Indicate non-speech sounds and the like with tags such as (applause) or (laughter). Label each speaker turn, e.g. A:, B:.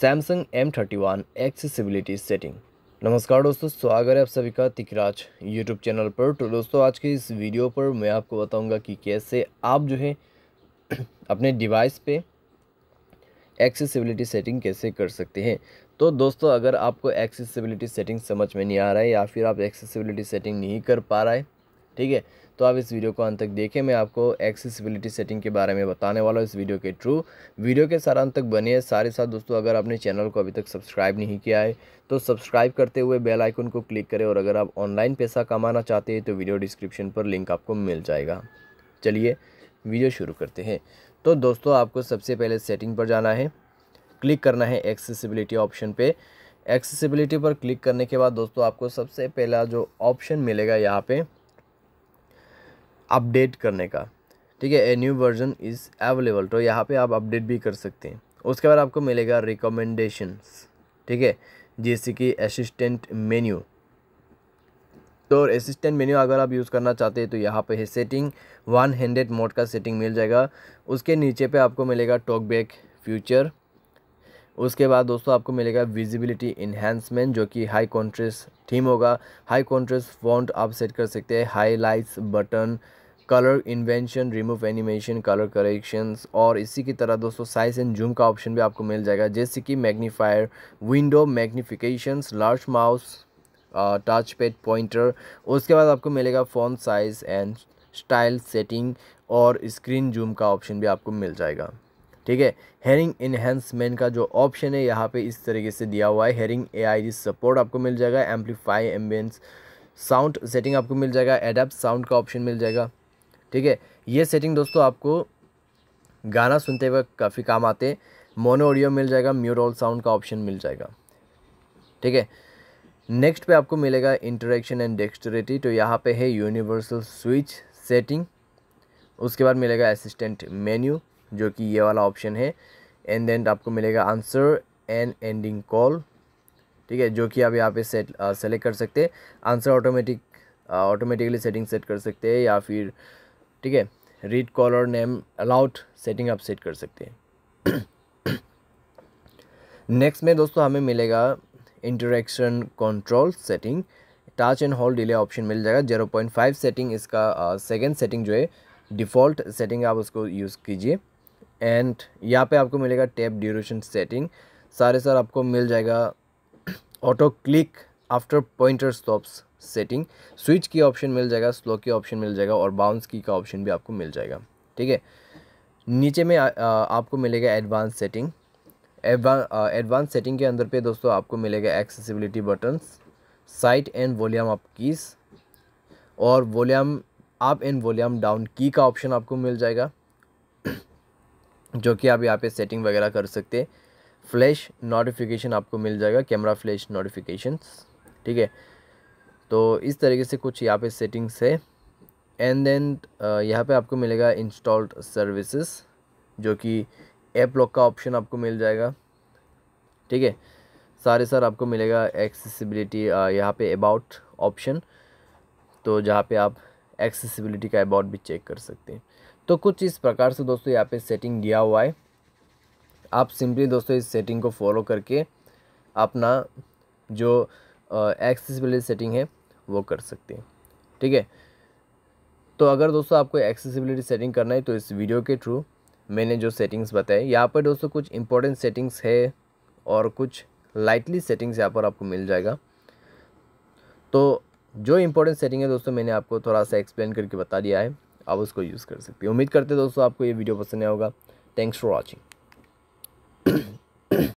A: Samsung M thirty one accessibility setting नमस्कार दोस्तों स्वागत है आप सभी का तिकराज यूट्यूब चैनल पर तो दोस्तों आज के इस वीडियो पर मैं आपको बताऊंगा कि कैसे आप जो है (clears throat) अपने डिवाइस पे एक्सेसिबिलिटी सेटिंग कैसे कर सकते हैं तो दोस्तों अगर आपको एक्सेसिबिलिटी सेटिंग समझ में नहीं आ रहा है या फिर आप एक्सेसिबिलिटी सेटिंग नहीं कर पा रहा है ठीक है तो आप इस वीडियो को अंत तक देखें मैं आपको एक्सेसिबिलिटी सेटिंग के बारे में बताने वाला हूँ इस वीडियो के थ्रू वीडियो के सारा अंत तक बने हैं सारे साथ दोस्तों अगर आपने चैनल को अभी तक सब्सक्राइब नहीं किया है तो सब्सक्राइब करते हुए बेल आइकन को क्लिक करें और अगर आप ऑनलाइन पैसा कमाना चाहते हैं तो वीडियो डिस्क्रिप्शन पर लिंक आपको मिल जाएगा चलिए वीडियो शुरू करते हैं तो दोस्तों आपको सबसे पहले सेटिंग पर जाना है क्लिक करना है एक्सेसिबिलिटी ऑप्शन पर एक्सेसिबिलिटी पर क्लिक करने के बाद दोस्तों आपको सबसे पहला जो ऑप्शन मिलेगा यहाँ पर अपडेट करने का ठीक है a new version is available तो यहाँ पे आप अपडेट भी कर सकते हैं उसके बाद आपको मिलेगा रिकमेंडेशंस ठीक है जैसे कि असिस्टेंट मेन्यू तो असिस्टेंट मेन्यू अगर आप यूज़ करना चाहते हैं तो यहाँ पे है सेटिंग वन हंड्रेड मोड का सेटिंग मिल जाएगा उसके नीचे पे आपको मिलेगा टॉक बैक फ्यूचर उसके बाद दोस्तों आपको मिलेगा विजिबिलिटी इन्हेंसमेंट जो कि हाई कॉन्ट्रेस्ट थीम होगा हाई कॉन्ट्रेस्ट फॉन्ट आप सेट कर सकते हैं highlights button colour inversion remove animation colour corrections और इसी की तरह दोस्तों साइज एंड जूम का ऑप्शन भी आपको मिल जाएगा जैसे कि magnifier window magnifications large mouse touch pad pointer उसके बाद आपको मिलेगा font size and style setting और स्क्रीन जूम का ऑप्शन भी आपको मिल जाएगा ठीक है हेरिंग इन्हेंसमेंट का जो ऑप्शन है यहाँ पे इस तरीके से दिया हुआ है हेरिंग ए आई सपोर्ट आपको मिल जाएगा एम्पलीफाई एम्बियंस साउंड सेटिंग आपको मिल जाएगा एडेप्ट साउंड का ऑप्शन मिल जाएगा ठीक है ये सेटिंग दोस्तों आपको गाना सुनते वक्त काफ़ी काम आते मोनो ऑडियो मिल जाएगा म्यूरोल साउंड का ऑप्शन मिल जाएगा ठीक है नेक्स्ट पे आपको मिलेगा इंटरेक्शन एंड डेक्स्टरिटी तो यहाँ पे है यूनिवर्सल स्विच सेटिंग उसके बाद मिलेगा असिस्टेंट मेन्यू जो कि ये वाला ऑप्शन है एंड देन आपको मिलेगा आंसर एंड एंडिंग कॉल ठीक है जो कि आप यहाँ पे सेट सेलेक्ट uh, कर सकते हैं answer automatic automatically setting set कर सकते हैं या फिर ठीक है रीड कॉल और नेम अलाउड सेटिंग आप सेट कर सकते हैं नेक्स्ट (coughs) में दोस्तों हमें मिलेगा interaction control setting touch and hold delay option मिल जाएगा जीरो पॉइंट फाइव सेटिंग इसका सेकेंड uh, सेटिंग जो है डिफ़ॉल्ट सेटिंग आप उसको यूज़ कीजिए एंड यहाँ पे आपको मिलेगा टैप ड्यूरेशन सेटिंग सारे सर आपको मिल जाएगा auto click after pointer stops setting switch की ऑप्शन मिल जाएगा स्लो की ऑप्शन मिल जाएगा और बाउंस की का ऑप्शन भी आपको मिल जाएगा ठीक है नीचे में आ, आ, आपको मिलेगा एडवांस सेटिंग एडवांस सेटिंग के अंदर पे दोस्तों आपको मिलेगा accessibility buttons side and volume up keys और volume up and volume down key का ऑप्शन आपको मिल जाएगा जो कि आप यहाँ पे सेटिंग वगैरह कर सकते हैं फ्लैश नोटिफिकेशन आपको मिल जाएगा कैमरा फ्लैश नोटिफिकेशन ठीक है तो इस तरीके से कुछ यहाँ पे सेटिंग्स है एंड देन यहाँ पे आपको मिलेगा इंस्टॉल्ड सर्विसेज जो कि ऐप लॉक का ऑप्शन आपको मिल जाएगा ठीक है सारे सर आपको मिलेगा एक्सेसिबिलिटी यहाँ पे अबाउट ऑप्शन तो जहाँ पे आप एक्सेसिबिलिटी का अबाउट भी चेक कर सकते हैं तो कुछ इस प्रकार से दोस्तों यहाँ पे सेटिंग दिया हुआ है आप सिंपली दोस्तों इस सेटिंग को फॉलो करके अपना जो एक्सेसिबिलिटी सेटिंग है वो कर सकते हैं ठीक है तो अगर दोस्तों आपको एक्सेसिबिलिटी सेटिंग करना है तो इस वीडियो के थ्रू मैंने जो सेटिंग्स बताए यहाँ पर दोस्तों कुछ इंपॉर्टेंट सेटिंग्स है और कुछ लाइटली सेटिंग्स यहाँ पर आपको मिल जाएगा तो जो इम्पोर्टेंट सेटिंग है दोस्तों मैंने आपको थोड़ा सा एक्सप्लेन करके बता दिया है आप उसको यूज़ कर सकते हो उम्मीद करते हैं दोस्तों आपको ये वीडियो पसंद आया होगा थैंक्स फॉर वॉचिंग